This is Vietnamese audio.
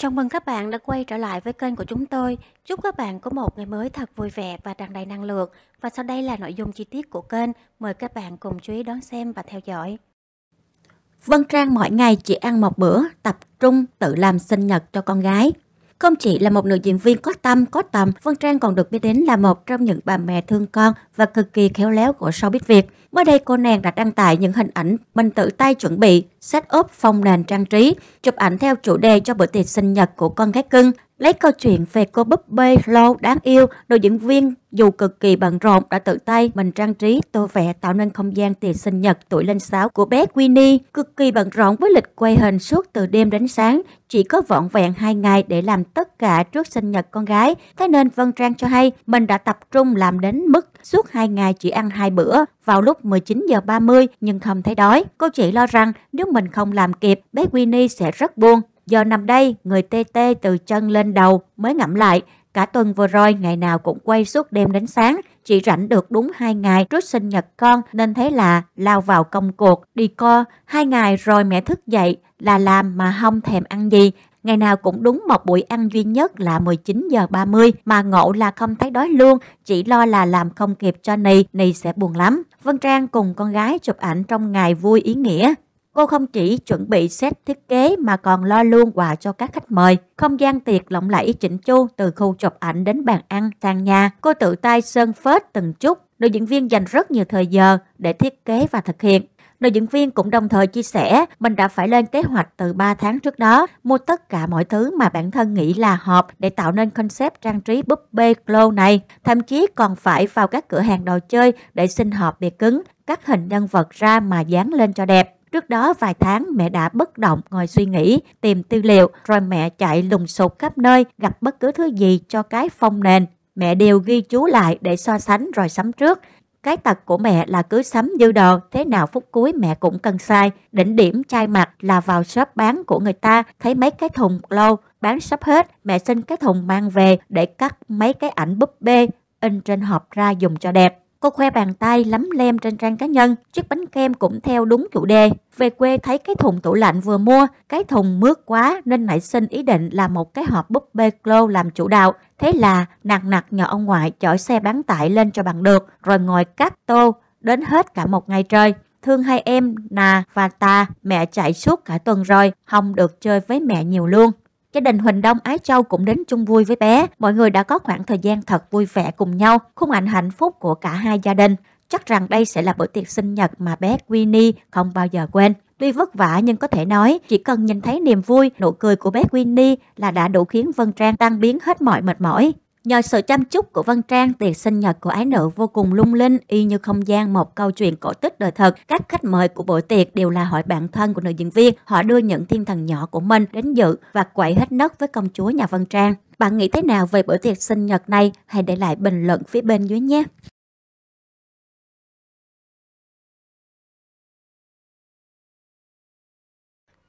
Chào mừng các bạn đã quay trở lại với kênh của chúng tôi. Chúc các bạn có một ngày mới thật vui vẻ và tràn đầy năng lượng. Và sau đây là nội dung chi tiết của kênh. Mời các bạn cùng chú ý đón xem và theo dõi. Vân Trang mỗi ngày chỉ ăn một bữa, tập trung tự làm sinh nhật cho con gái. Không chỉ là một nữ diễn viên có tâm, có tầm, Vân Trang còn được biết đến là một trong những bà mẹ thương con và cực kỳ khéo léo của showbiz Việt. Mới đây cô nàng đã đăng tải những hình ảnh mình tự tay chuẩn bị, set up phong nền trang trí, chụp ảnh theo chủ đề cho bữa tiệc sinh nhật của con gái cưng. Lấy câu chuyện về cô búp bê Lô đáng yêu, đồ diễn viên dù cực kỳ bận rộn đã tự tay mình trang trí, tô vẽ tạo nên không gian tiệc sinh nhật tuổi lên sáu của bé Winnie, cực kỳ bận rộn với lịch quay hình suốt từ đêm đến sáng, chỉ có vọn vẹn 2 ngày để làm tất cả trước sinh nhật con gái. Thế nên Vân Trang cho hay mình đã tập trung làm đến mức suốt 2 ngày chỉ ăn hai bữa vào lúc 19 giờ 30 nhưng không thấy đói. Cô chị lo rằng nếu mình không làm kịp, bé Winnie sẽ rất buồn. Giờ nằm đây, người tê tê từ chân lên đầu mới ngẫm lại. Cả tuần vừa rồi, ngày nào cũng quay suốt đêm đến sáng. Chỉ rảnh được đúng hai ngày trước sinh nhật con nên thấy là lao vào công cuộc. Đi co, hai ngày rồi mẹ thức dậy là làm mà không thèm ăn gì. Ngày nào cũng đúng một buổi ăn duy nhất là 19 giờ 30 mà ngộ là không thấy đói luôn, chỉ lo là làm không kịp cho Nì, Nì sẽ buồn lắm. Vân Trang cùng con gái chụp ảnh trong ngày vui ý nghĩa. Cô không chỉ chuẩn bị set thiết kế mà còn lo luôn quà cho các khách mời. Không gian tiệc lộng lẫy chỉnh chu từ khu chụp ảnh đến bàn ăn sang nhà. Cô tự tay sơn phết từng chút. Nữ diễn viên dành rất nhiều thời giờ để thiết kế và thực hiện. Nữ diễn viên cũng đồng thời chia sẻ mình đã phải lên kế hoạch từ 3 tháng trước đó, mua tất cả mọi thứ mà bản thân nghĩ là hợp để tạo nên concept trang trí búp bê glow này. Thậm chí còn phải vào các cửa hàng đồ chơi để xin họp bìa cứng, cắt hình nhân vật ra mà dán lên cho đẹp. Trước đó vài tháng mẹ đã bất động ngồi suy nghĩ, tìm tư liệu, rồi mẹ chạy lùng sục khắp nơi, gặp bất cứ thứ gì cho cái phong nền. Mẹ đều ghi chú lại để so sánh rồi sắm trước. Cái tật của mẹ là cứ sắm dư đồ, thế nào phút cuối mẹ cũng cần sai. Đỉnh điểm chai mặt là vào shop bán của người ta, thấy mấy cái thùng lâu, bán sắp hết, mẹ xin cái thùng mang về để cắt mấy cái ảnh búp bê, in trên hộp ra dùng cho đẹp. Cô khoe bàn tay lấm lem trên trang cá nhân, chiếc bánh kem cũng theo đúng chủ đề. Về quê thấy cái thùng tủ lạnh vừa mua, cái thùng mướt quá nên nảy sinh ý định là một cái hộp búp bê Clo làm chủ đạo. Thế là nặng nặc nhờ ông ngoại chở xe bán tải lên cho bằng được, rồi ngồi cắt tô đến hết cả một ngày trời. Thương hai em, Nà và ta, mẹ chạy suốt cả tuần rồi, không được chơi với mẹ nhiều luôn gia đình Huỳnh Đông Ái Châu cũng đến chung vui với bé. Mọi người đã có khoảng thời gian thật vui vẻ cùng nhau, khung ảnh hạnh phúc của cả hai gia đình. Chắc rằng đây sẽ là bữa tiệc sinh nhật mà bé Winnie không bao giờ quên. Tuy vất vả nhưng có thể nói, chỉ cần nhìn thấy niềm vui, nụ cười của bé Winnie là đã đủ khiến Vân Trang tan biến hết mọi mệt mỏi. Nhờ sự chăm chút của Văn Trang, tiệc sinh nhật của ái nữ vô cùng lung linh, y như không gian một câu chuyện cổ tích đời thật. Các khách mời của buổi tiệc đều là hội bạn thân của nữ diễn viên. Họ đưa những thiên thần nhỏ của mình đến dự và quậy hết nấc với công chúa nhà Văn Trang. Bạn nghĩ thế nào về bữa tiệc sinh nhật này? Hãy để lại bình luận phía bên dưới nhé!